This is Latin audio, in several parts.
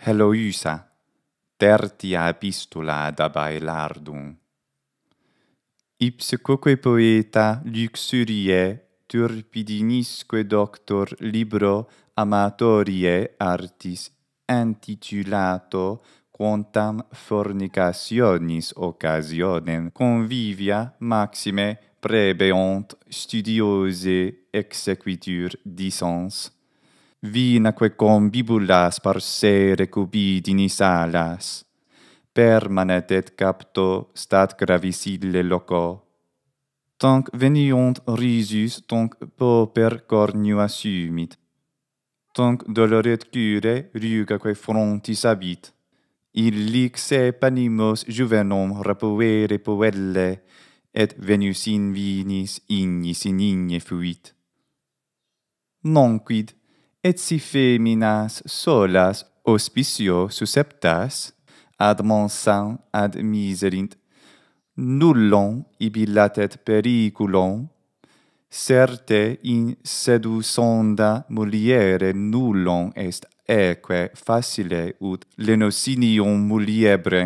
Heloisa, tertia epistula ad abailardum. Ipse quoque poeta luxurie turpidinisque doctor libro amatorie artis intitulato quantam fornicationis occasionem convivia maxime prebeont studiose exequitur dissens Vinaque quae com sparse par se recubidini salas, permanet et capto stat gravis ille loco. Tanc veniunt risus, tanc pauper corniu assumit. Tanc doloret cure, rugaque frontis abit. Illic se panimos juvenum rapuere poelle, et venus in vinis ignis in igne fuit. Non quid et si feminas solas hospicio susceptas ad monsan ad miserint nullon ibi latet periculon certe in sedu muliere nullon est eque facile ut lenocinium muliebre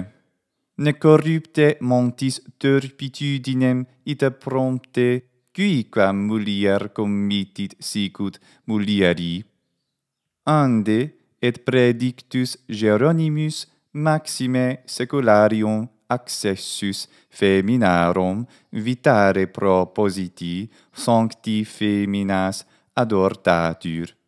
ne corrupte montis turpitudinem ita prompte quiquam mulier committit sicut mulieri ande et predictus Jeronimus maxime secularium accessus feminarum vitare propositi sancti feminas adortatur.